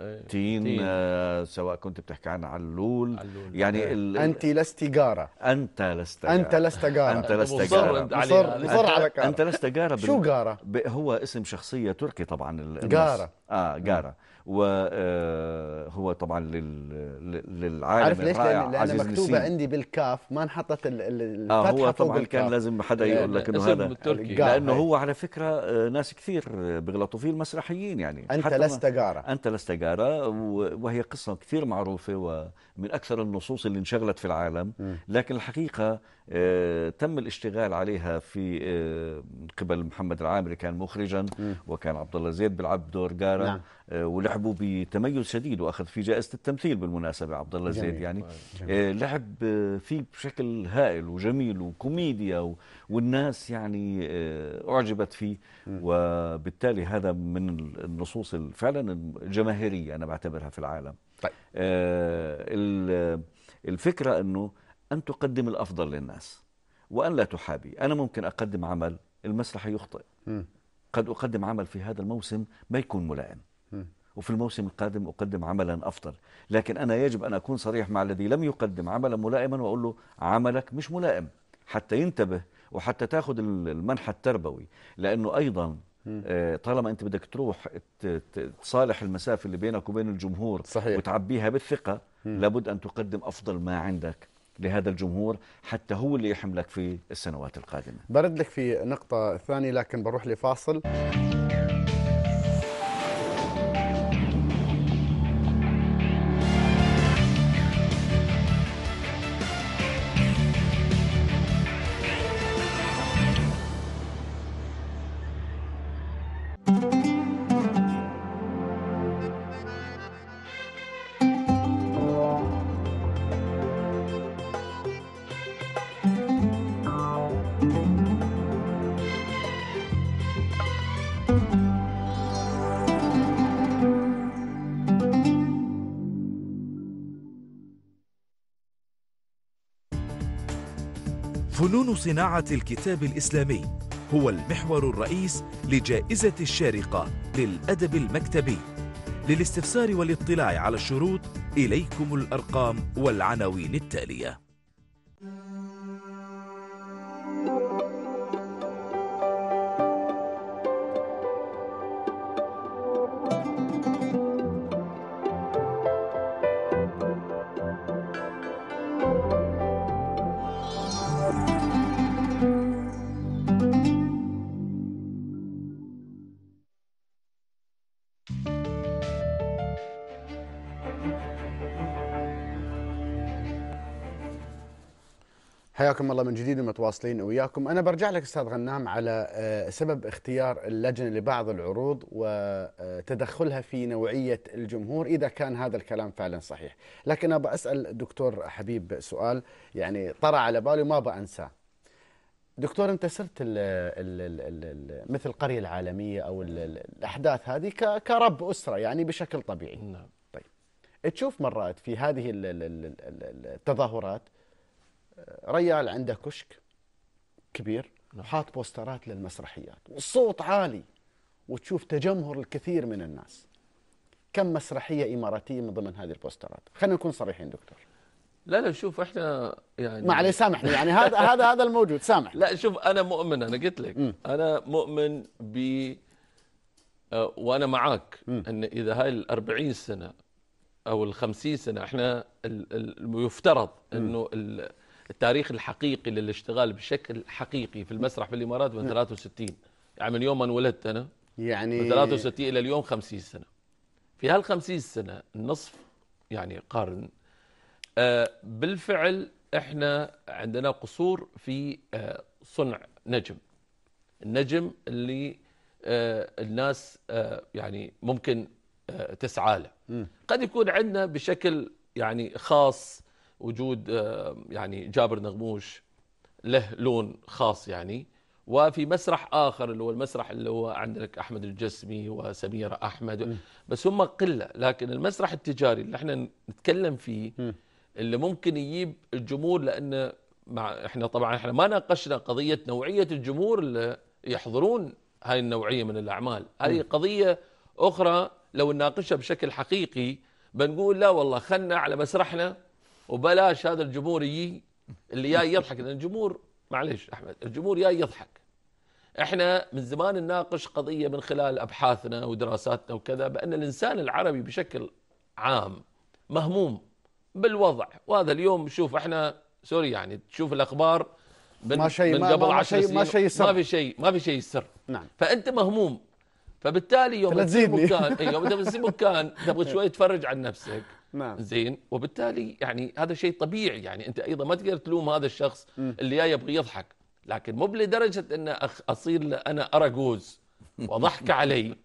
إيه، تين, تين. آه سواء كنت بتحكي عن علول, علول. يعني ال... انت لست جاره انت لست جارة. انت لست جاره انت لست جاره مصر مصر على انت لست جاره بال... شو جاره؟ ب... هو اسم شخصيه تركي طبعا جاره اه جاره م. وهو آه، طبعا للعالم عارف ليش لان انا مكتوبه نسين. عندي بالكاف ما انحطت الفتحه آه هو طبعا كان لازم حدا يقول لك انه هذا التركي لانه هو على فكره آه، ناس كثير آه، بيغلطوا فيه المسرحيين يعني انت لست جاره انت لست جاره وهي قصه كثير معروفه ومن اكثر النصوص اللي انشغلت في العالم لكن الحقيقه آه، تم الاشتغال عليها في آه، قبل محمد العامري كان مخرجا وكان عبد الله زيد بيلعب دور جارة نعم. آه، ولعبوا بتميز شديد واخذ فيه جائزه التمثيل بالمناسبه عبد الله زيد يعني جميل. لعب فيه بشكل هائل وجميل وكوميديا والناس يعني اعجبت فيه وبالتالي هذا من النصوص فعلا الجماهيريه انا بعتبرها في العالم طيب. الفكره انه أن تقدم الأفضل للناس وأن لا تحابي أنا ممكن أقدم عمل المسرح يخطئ قد أقدم عمل في هذا الموسم ما يكون ملائم وفي الموسم القادم أقدم عملا أفضل لكن أنا يجب أن أكون صريح مع الذي لم يقدم عملا ملائما وأقول له عملك مش ملائم حتى ينتبه وحتى تاخذ المنحى التربوي لأنه أيضا آه، طالما انت بدك تروح تصالح المسافه اللي بينك وبين الجمهور صحيح. وتعبيها بالثقه لابد ان تقدم افضل ما عندك لهذا الجمهور حتى هو اللي يحملك في السنوات القادمة برد لك في نقطة ثانية لكن بروح لفاصل فنون صناعة الكتاب الإسلامي هو المحور الرئيس لجائزة الشارقة للأدب المكتبي للاستفسار والاطلاع على الشروط إليكم الأرقام والعناوين التالية حياكم الله من جديد ومتواصلين وياكم انا برجع لك استاذ غنام على سبب اختيار اللجنه لبعض العروض وتدخلها في نوعيه الجمهور اذا كان هذا الكلام فعلا صحيح لكن ابى اسال دكتور حبيب سؤال يعني طرى على بالي وما بانساه دكتور انت صرت مثل القريه العالميه او الاحداث هذه كرب اسره يعني بشكل طبيعي نعم طيب تشوف مرات في هذه التظاهرات ريال عنده كشك كبير وحاط نعم. بوسترات للمسرحيات والصوت عالي وتشوف تجمهر الكثير من الناس كم مسرحيه اماراتيه من ضمن هذه البوسترات خلينا نكون صريحين دكتور لا لا شوف احنا يعني معليش سامحني يعني هذا هذا هذا الموجود سامح لا شوف انا مؤمن انا قلت لك انا مؤمن ب آه، وانا معاك ان اذا هاي ال 40 سنه او ال 50 سنه احنا يفترض انه ال التاريخ الحقيقي للاشتغال بشكل حقيقي في المسرح في الامارات من 63 نعم. يعني من يوم ما انولدت انا يعني من 63 الى اليوم 50 سنه في هال 50 سنه النصف يعني قرن آه، بالفعل احنا عندنا قصور في آه، صنع نجم النجم اللي آه، الناس يعني ممكن تسعى له قد يكون عندنا بشكل يعني خاص وجود آه، يعني جابر نغموش له لون خاص يعني وفي مسرح اخر اللي هو المسرح اللي هو عندك احمد الجسمي وسميره احمد بس هم قله لكن المسرح التجاري اللي احنا نتكلم فيه اللي ممكن يجيب الجمهور لان مع احنا طبعا احنا ما ناقشنا قضيه نوعيه الجمهور اللي يحضرون هاي النوعيه من الاعمال هذه قضيه اخرى لو نناقشها بشكل حقيقي بنقول لا والله خلنا على مسرحنا وبلاش هذا الجمهور يجي اللي جاي يضحك لان الجمهور معلش احمد الجمهور جاي يضحك احنا من زمان نناقش قضيه من خلال ابحاثنا ودراساتنا وكذا بان الانسان العربي بشكل عام مهموم بالوضع وهذا اليوم شوف احنا سوري يعني تشوف الاخبار من, ما شيء من قبل ما عشر ما شيء ما في شيء ما في شيء سر نعم فانت مهموم فبالتالي يوم تسيب مكان أيوة، يوم تسيب مكان تبغى شوي تفرج عن نفسك نعم زين وبالتالي يعني هذا شيء طبيعي يعني انت ايضا ما تقدر تلوم هذا الشخص م. اللي جاي يبغى يضحك لكن مو لدرجه ان أخ اصير انا اراجوز وضحك علي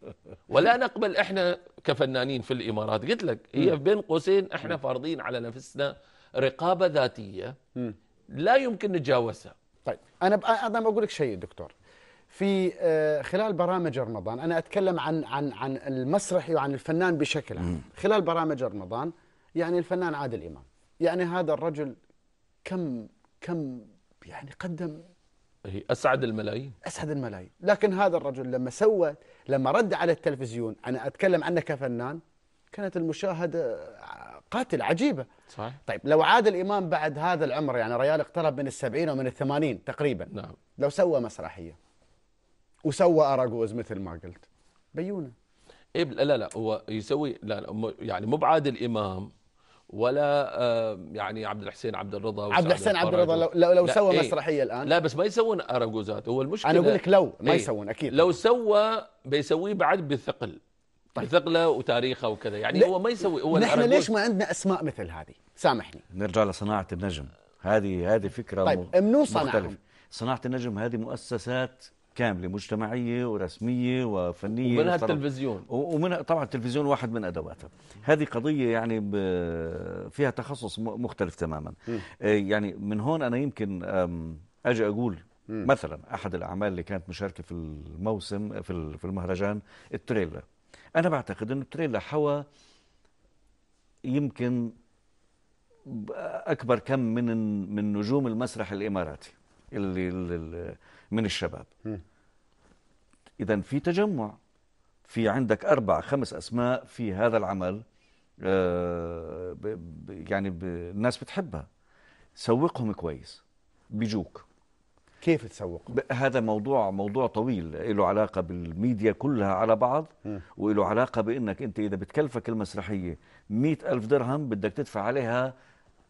ولا نقبل احنا كفنانين في الامارات قلت لك هي بين قوسين احنا فارضين على نفسنا رقابه ذاتيه لا يمكن نتجاوزها طيب انا انا بقول لك شيء دكتور في آه، خلال برامج رمضان انا اتكلم عن عن عن المسرحي وعن الفنان بشكل عام خلال برامج رمضان يعني الفنان عادل امام يعني هذا الرجل كم كم يعني قدم هي اسعد الملايين اسعد الملايين لكن هذا الرجل لما سوى لما رد على التلفزيون انا اتكلم عنه كفنان كانت المشاهده قاتله عجيبه صحيح طيب لو عاد الامام بعد هذا العمر يعني ريال اقترب من السبعين ومن الثمانين تقريبا نعم لو سوى مسرحيه وسوى اراجوز مثل ما قلت بيونه إيه لا لا هو يسوي لا يعني مو بعاد الامام ولا آه، يعني عبد الحسين عبد الرضا عبد الحسين عبد الرضا لو لو, سوى إيه مسرحيه الان لا بس ما يسوون اراجوزات هو المشكله انا اقول لك لو ما إيه يسوون اكيد لو سوى بيسويه بعد بثقل طيب. بثقله وتاريخه وكذا يعني هو ما يسوي هو نحن ليش ما عندنا اسماء مثل هذه سامحني نرجع لصناعه النجم هذه هذه فكره طيب منو صناعه صناعه النجم هذه مؤسسات كامله مجتمعيه ورسميه وفنيه ومنها التلفزيون ومنها طبعا التلفزيون واحد من ادواتها هذه قضيه يعني فيها تخصص مختلف تماما م. آه، يعني من هون انا يمكن اجي اقول م. مثلا احد الاعمال اللي كانت مشاركه في الموسم في في المهرجان التريلا انا بعتقد انه التريلا حوى يمكن اكبر كم من من نجوم المسرح الاماراتي اللي من الشباب اذا في تجمع في عندك اربع خمس اسماء في هذا العمل آه، يعني الناس بتحبها سوقهم كويس بيجوك كيف تسوق؟ هذا موضوع موضوع طويل له علاقة بالميديا كلها على بعض وله علاقة بأنك أنت إذا بتكلفك المسرحية مئة ألف درهم بدك تدفع عليها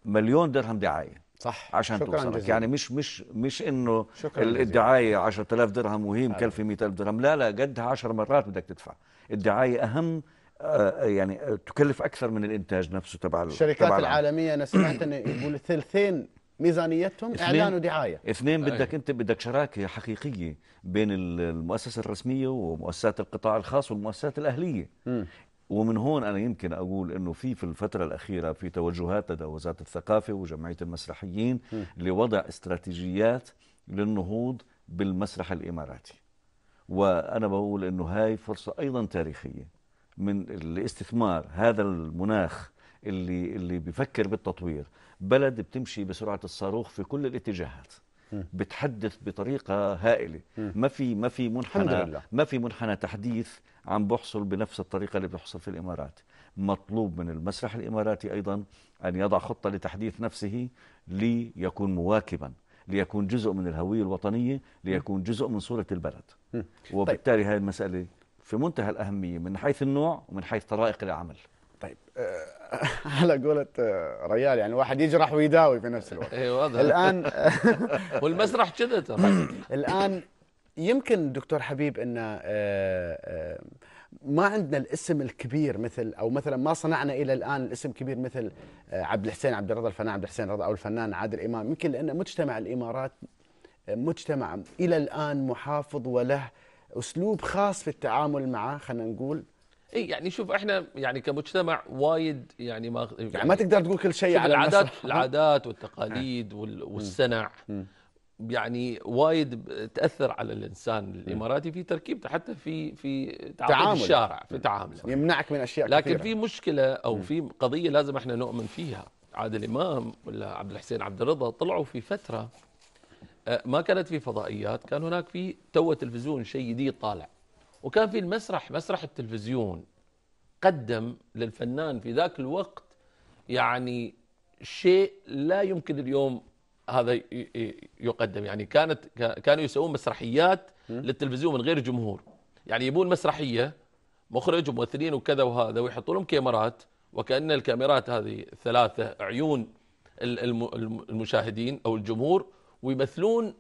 مليون درهم دعاية صح عشان توصل توصلك يعني مش مش مش انه الدعايه 10000 درهم وهي مكلفه 100000 درهم لا لا قدها 10 مرات بدك تدفع الدعايه اهم آه، آه، يعني آه، تكلف اكثر من الانتاج نفسه تبع الشركات تبع العالميه انا سمعت انه يقول ثلثين ميزانيتهم اعلان ودعايه اثنين بدك انت بدك شراكه حقيقيه بين المؤسسه الرسميه ومؤسسات القطاع الخاص والمؤسسات الاهليه م. ومن هون أنا يمكن أقول أنه في في الفترة الأخيرة في توجهات لدى وزارة الثقافة وجمعية المسرحيين لوضع استراتيجيات للنهوض بالمسرح الإماراتي وأنا بقول أنه هاي فرصة أيضا تاريخية من الاستثمار هذا المناخ اللي اللي بفكر بالتطوير بلد بتمشي بسرعة الصاروخ في كل الاتجاهات بتحدث بطريقه هائله ما في ما في منحنى ما في منحنى تحديث عم بحصل بنفس الطريقه اللي بيحصل في الامارات مطلوب من المسرح الاماراتي ايضا ان يضع خطه لتحديث نفسه ليكون مواكبا ليكون جزء من الهويه الوطنيه ليكون جزء من صوره البلد طيب. وبالتالي هذه المساله في منتهى الاهميه من حيث النوع ومن حيث طرائق العمل طيب آه، على قولة آه، ريال يعني الواحد يجرح ويداوي في نفس الوقت اي واضح الان والمسرح كذا ترى الان يمكن دكتور حبيب ان آه، ما عندنا الاسم الكبير مثل او مثلا ما صنعنا الى الان الاسم كبير مثل عبد الحسين عبد الرضا الفنان عبد الحسين رضا او الفنان عادل امام يمكن لان مجتمع الامارات مجتمع الى الان محافظ وله اسلوب خاص في التعامل مع خلينا نقول اي يعني شوف احنا يعني كمجتمع وايد يعني ما يعني, يعني ما تقدر تقول كل شيء على العادات العادات والتقاليد أه. والسنع يعني وايد تاثر على الانسان الاماراتي في تركيبته حتى في في تعامل الشارع في تعامله يمنعك من اشياء كثيره لكن في مشكله او في قضيه لازم احنا نؤمن فيها عادل امام ولا عبد الحسين عبد الرضا طلعوا في فتره آه، ما كانت في فضائيات كان هناك في تو تلفزيون شيء جديد طالع وكان في المسرح مسرح التلفزيون قدم للفنان في ذاك الوقت يعني شيء لا يمكن اليوم هذا يقدم يعني كانت كانوا يسوون مسرحيات للتلفزيون من غير جمهور يعني يبون مسرحيه مخرج وممثلين وكذا وهذا ويحطوا لهم كاميرات وكان الكاميرات هذه الثلاثه عيون المشاهدين او الجمهور ويمثلون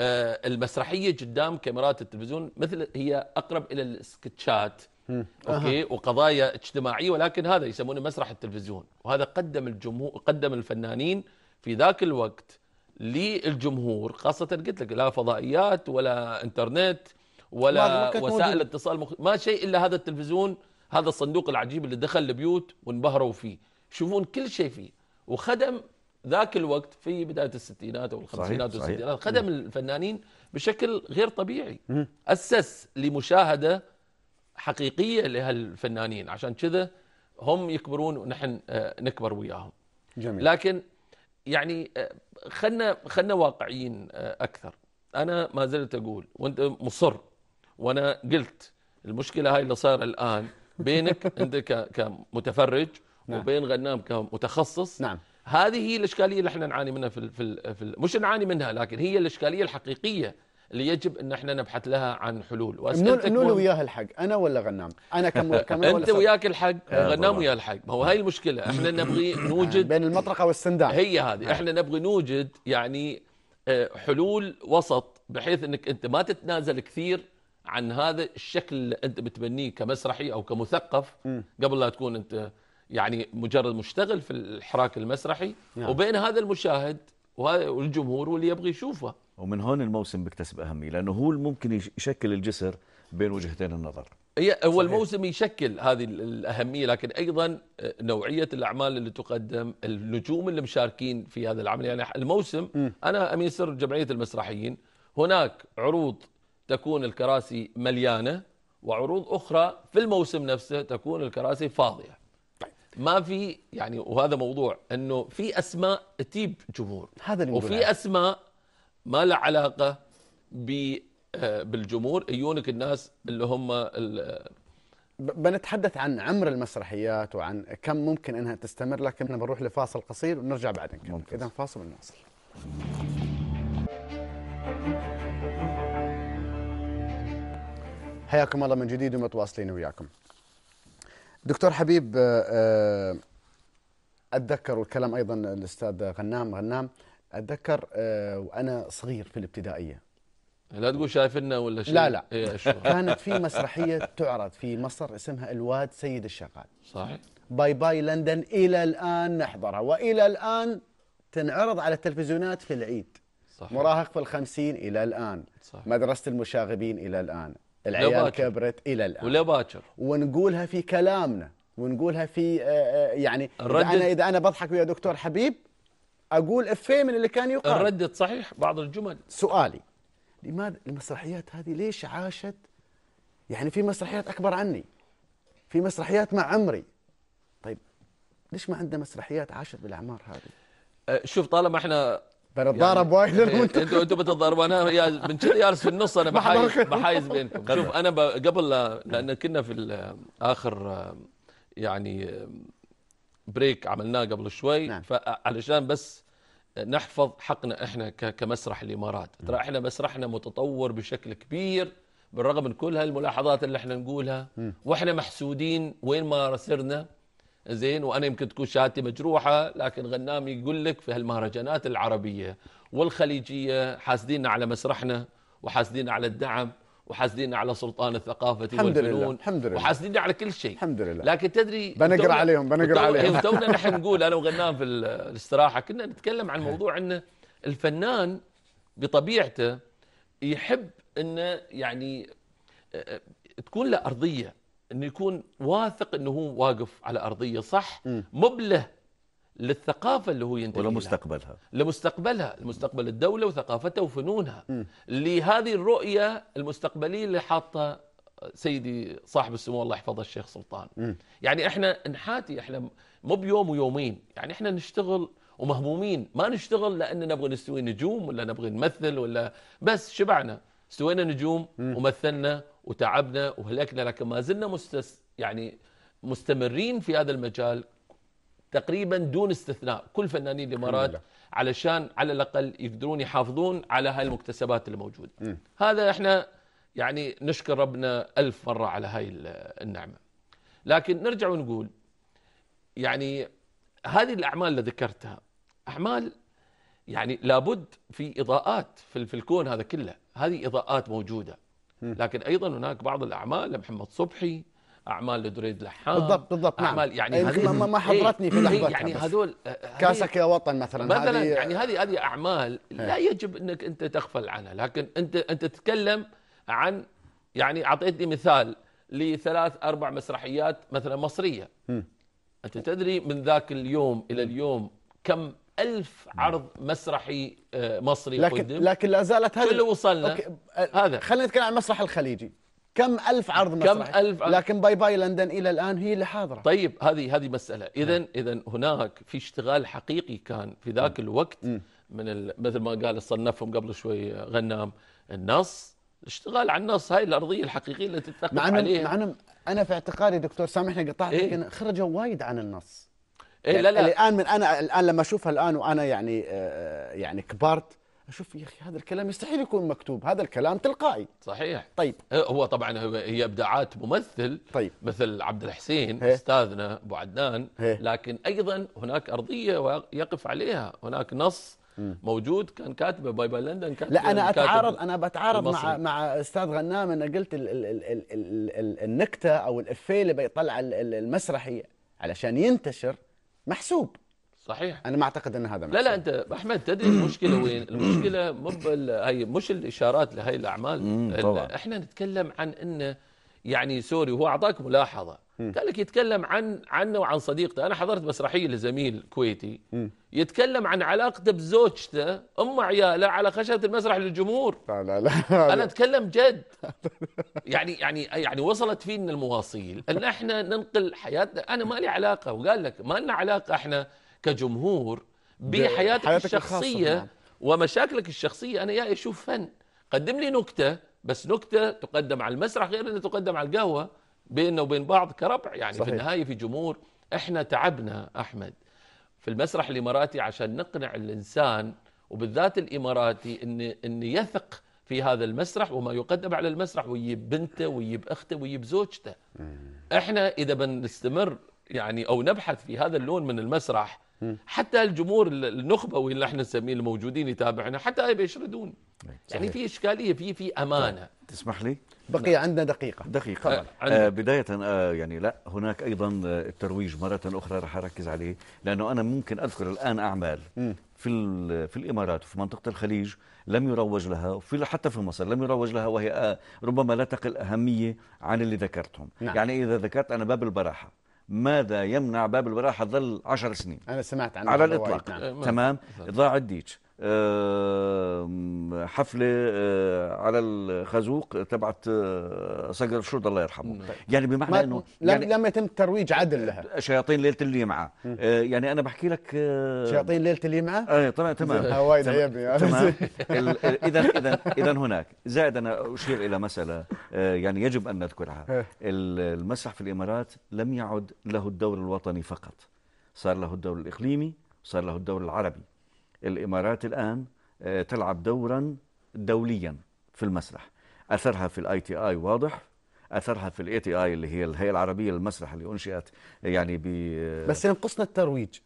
آه، المسرحيه قدام كاميرات التلفزيون مثل هي اقرب الى السكتشات اوكي أه. وقضايا اجتماعيه ولكن هذا يسمونه مسرح التلفزيون وهذا قدم الجمهور قدم الفنانين في ذاك الوقت للجمهور خاصه قلت لك لا فضائيات ولا انترنت ولا وسائل اتصال مخ... ما شيء الا هذا التلفزيون هذا الصندوق العجيب اللي دخل البيوت وانبهروا فيه يشوفون كل شيء فيه وخدم ذاك الوقت في بدايه الستينات او الخمسينات والستينات خدم م. الفنانين بشكل غير طبيعي م. اسس لمشاهده حقيقيه لهالفنانين عشان كذا هم يكبرون ونحن آه، نكبر وياهم جميل. لكن يعني آه، خلنا خلنا واقعيين آه، اكثر انا ما زلت اقول وانت مصر وانا قلت المشكله هاي اللي صايره الان بينك انت كمتفرج نعم. وبين غنام كمتخصص نعم هذه هي الاشكاليه اللي احنا نعاني منها في الـ في, الـ في الـ مش نعاني منها لكن هي الاشكاليه الحقيقيه اللي يجب ان احنا نبحث لها عن حلول منو وياه الحق انا ولا غنام انا كم كم انت وياك الحق إيه، غنام وياه الحق ما هو هاي المشكله احنا نبغي نوجد بين المطرقه والسندان هي هذه نعم. احنا نبغي نوجد يعني آه، حلول وسط بحيث انك انت ما تتنازل كثير عن هذا الشكل اللي انت بتبنيه كمسرحي او كمثقف قبل لا تكون انت يعني مجرد مشتغل في الحراك المسرحي نعم. وبين هذا المشاهد والجمهور واللي يبغى يشوفه ومن هون الموسم بيكتسب اهميه لانه هو ممكن يشكل الجسر بين وجهتين النظر هي هو الموسم يشكل هذه الاهميه لكن ايضا آه، نوعيه الاعمال اللي تقدم النجوم اللي مشاركين في هذا العمل يعني الموسم م. انا امين سر جمعيه المسرحيين هناك عروض تكون الكراسي مليانه وعروض اخرى في الموسم نفسه تكون الكراسي فاضيه ما في يعني وهذا موضوع انه في اسماء تجيب جمهور هذا اللي وفي يعني. اسماء ما لها علاقه ب آه، بالجمهور يجونك الناس اللي هم بنتحدث عن عمر المسرحيات وعن كم ممكن انها تستمر لكن بنروح لفاصل قصير ونرجع بعدين اذا فاصل ونواصل حياكم الله من جديد ومتواصلين وياكم دكتور حبيب آه، آه، اتذكر والكلام ايضا الاستاذ غنام غنام اتذكر آه، وانا صغير في الابتدائيه لا تقول شايفنا ولا شيء لا لا إيه، كانت في مسرحيه تعرض في مصر اسمها الواد سيد الشغال صحيح باي باي لندن الى الان نحضرها والى الان تنعرض على التلفزيونات في العيد صحيح. مراهق في الخمسين الى الان صحيح. مدرسه المشاغبين الى الان العيال كبرت الى الان ولا باكر ونقولها في كلامنا ونقولها في آه، آه، يعني اذا انا اذا انا بضحك ويا دكتور حبيب اقول افيه من اللي كان يقال الردد صحيح بعض الجمل سؤالي لماذا المسرحيات هذه ليش عاشت يعني في مسرحيات اكبر عني في مسرحيات مع عمري طيب ليش ما عندنا مسرحيات عاشت بالاعمار هذه آه، شوف طالما احنا بنتضارب يعني وايد انتم إيه، انتم انتوا انتوا بتتضاربوا انا من كذا جالس في النص انا بحايز بحايز بينكم شوف انا قبل لان كنا في اخر يعني بريك عملناه قبل شوي نعم. فعلشان بس نحفظ حقنا احنا كمسرح الامارات ترى احنا مسرحنا متطور بشكل كبير بالرغم من كل هالملاحظات اللي احنا نقولها واحنا محسودين وين ما رسرنا زين وانا يمكن تكون شهادتي مجروحه لكن غنام يقول لك في هالمهرجانات العربيه والخليجيه حاسديننا على مسرحنا وحاسديننا على الدعم وحاسدين على سلطان الثقافة الحمد والفنون لله. الحمد لله وحاسدين على كل شيء الحمد لله لكن تدري بنقرا عليهم بنقرا عليهم تونا نحن نقول انا وغنام في الاستراحة كنا نتكلم عن موضوع انه الفنان بطبيعته يحب انه يعني آه، آه، تكون له ارضيه انه يكون واثق انه هو واقف على ارضيه صح مبله للثقافه اللي هو ينتمي ولمستقبلها لمستقبلها لمستقبل الدوله وثقافتها وفنونها لهذه الرؤيه المستقبليه اللي حاطه سيدي صاحب السمو الله يحفظه الشيخ سلطان يعني احنا نحاتي احنا مو بيوم ويومين يعني احنا نشتغل ومهمومين ما نشتغل لان نبغى نستوي نجوم ولا نبغى نمثل ولا بس شبعنا استوينا نجوم ومثلنا وتعبنا وهلكنا لكن ما زلنا مستس يعني مستمرين في هذا المجال تقريبا دون استثناء كل فنانين الامارات علشان على الاقل يقدرون يحافظون على هاي المكتسبات الموجوده م. هذا احنا يعني نشكر ربنا ألف مره على هاي النعمه لكن نرجع ونقول يعني هذه الاعمال اللي ذكرتها اعمال يعني لابد في اضاءات في الكون هذا كله هذه اضاءات موجوده لكن ايضا هناك بعض الاعمال لمحمد صبحي اعمال لدريد لحام بالضبط بالضبط نعم اعمال يعني إيه، هذه ما حضرتني إيه، في لحظتها إيه، يعني هذول آه، كاسك يا وطن مثلا مثلا يعني هذه هذه اعمال لا يجب انك انت تغفل عنها لكن انت انت تتكلم عن يعني اعطيتني مثال لثلاث اربع مسرحيات مثلا مصريه انت تدري من ذاك اليوم الى اليوم كم ألف نعم. عرض مسرحي آه، مصري لكن قدم لكن لا زالت هذه اللي وصلنا أوكي. هذا خلينا نتكلم عن المسرح الخليجي كم ألف عرض مسرحي كم ألف عرض لكن باي باي لندن إلى الآن هي اللي حاضرة طيب هذه هذه مسألة إذا نعم. إذا هناك في اشتغال حقيقي كان في ذاك م. نعم. الوقت م. من مثل ما قال صنفهم قبل شوي غنام النص الاشتغال على النص هاي الارضيه الحقيقيه اللي تتفق عليها مع انا في اعتقادي دكتور سامحني قطعتك إيه؟ خرجوا وايد عن النص إيه يعني لا لا الان من انا الان لما اشوفها الان وانا يعني آه يعني كبرت اشوف يا اخي هذا الكلام يستحيل يكون مكتوب هذا الكلام تلقائي صحيح طيب إيه، هو طبعا هي ابداعات ممثل طيب مثل عبد الحسين هي. إيه. استاذنا ابو عدنان هي. إيه. لكن ايضا هناك ارضيه يقف عليها هناك نص م. موجود كان كاتبه باي باي لندن كاتبه لا انا يعني اتعارض انا بتعارض مع مع استاذ غنام انا قلت الـ الـ الـ الـ الـ النكته او الافيه اللي بيطلع المسرحي علشان ينتشر محسوب صحيح انا ما اعتقد ان هذا محسوب. لا لا انت احمد تدري المشكله وين المشكله مو هي مش الاشارات لهي الاعمال احنا نتكلم عن انه يعني سوري هو اعطاك ملاحظه قال لك يتكلم عن عنه وعن صديقته انا حضرت مسرحيه لزميل كويتي يتكلم عن علاقته بزوجته ام عياله على خشبه المسرح للجمهور لا لا لا انا اتكلم جد يعني يعني يعني وصلت فينا المواصيل ان احنا ننقل حياتنا انا ما لي علاقه وقال لك ما لنا علاقه احنا كجمهور بحياتك الشخصيه ومشاكلك الشخصيه انا جاي اشوف فن قدم لي نكته بس نكته تقدم على المسرح غير انها تقدم على القهوه بيننا وبين بعض كربع يعني صحيح. في النهايه في جمهور احنا تعبنا احمد في المسرح الاماراتي عشان نقنع الانسان وبالذات الاماراتي ان ان يثق في هذا المسرح وما يقدم على المسرح ويجيب بنته ويجيب اخته ويجيب زوجته احنا اذا بنستمر يعني او نبحث في هذا اللون من المسرح حتى الجمهور النخبوي اللي احنا نسميه الموجودين يتابعنا حتى بيشردون طيب. يعني في اشكاليه في في طيب. امانه تسمح لي بقي نعم. عندنا دقيقه دقيقه آه, آه بدايه آه يعني لا هناك ايضا آه، الترويج مره اخرى راح اركز عليه لانه انا ممكن اذكر الان اعمال م. في في الامارات وفي منطقه الخليج لم يروج لها وفي حتى في مصر لم يروج لها وهي آه، ربما لا تقل اهميه عن اللي ذكرتهم نعم. يعني اذا ذكرت انا باب البراحه ماذا يمنع باب البراحة ظل عشر سنين انا سمعت عنها على الاطلاق نعم. تمام إضاعة الديش حفله آه، على الخازوق تبعت آه، صقر الشرطة الله يرحمه نعم. طيب. يعني بمعنى انه لم يعني لم يتم الترويج عدل لها آه، شياطين ليله الجمعه يعني انا بحكي لك شياطين ليله الجمعه اه طبعا تمام تمام اذا اذا اذا هناك زائد انا اشير الى مساله يعني يجب ان نذكرها إيه. المسرح في الامارات لم يعد له الدور الوطني فقط صار له الدور الاقليمي صار له الدور العربي الإمارات الآن آه، تلعب دورا دوليا في المسرح أثرها في الاي تي اي واضح اثرها في الاي تي اي اللي هي الهيئه العربيه للمسرح اللي انشئت آه، يعني ب آه، بس ينقصنا الترويج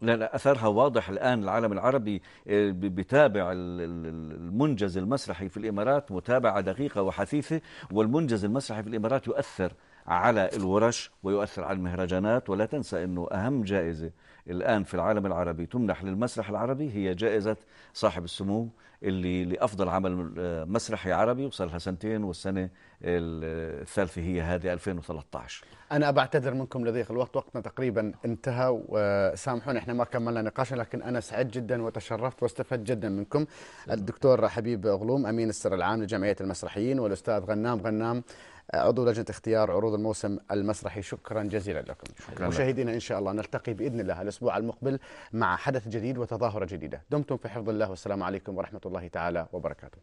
لا لا اثرها واضح الان العالم العربي بيتابع المنجز المسرحي في الامارات متابعه دقيقه وحثيثه والمنجز المسرحي في الامارات يؤثر على الورش ويؤثر على المهرجانات ولا تنسى أنه أهم جائزة الآن في العالم العربي تمنح للمسرح العربي هي جائزة صاحب السمو اللي لأفضل عمل آه، مسرحي عربي وصار لها سنتين والسنة الثالثة هي هذه 2013 أنا بعتذر منكم لضيق الوقت وقتنا تقريبا انتهى وسامحونا إحنا ما كملنا نقاش لكن أنا سعد جدا وتشرفت واستفدت جدا منكم الدكتور حبيب غلوم أمين السر العام لجمعية المسرحيين والأستاذ غنام غنام عضو لجنه اختيار عروض الموسم المسرحي شكرا جزيلا لكم شكرا مشاهدينا ان شاء الله نلتقي باذن الله الاسبوع المقبل مع حدث جديد وتظاهره جديده دمتم في حفظ الله والسلام عليكم ورحمه الله تعالى وبركاته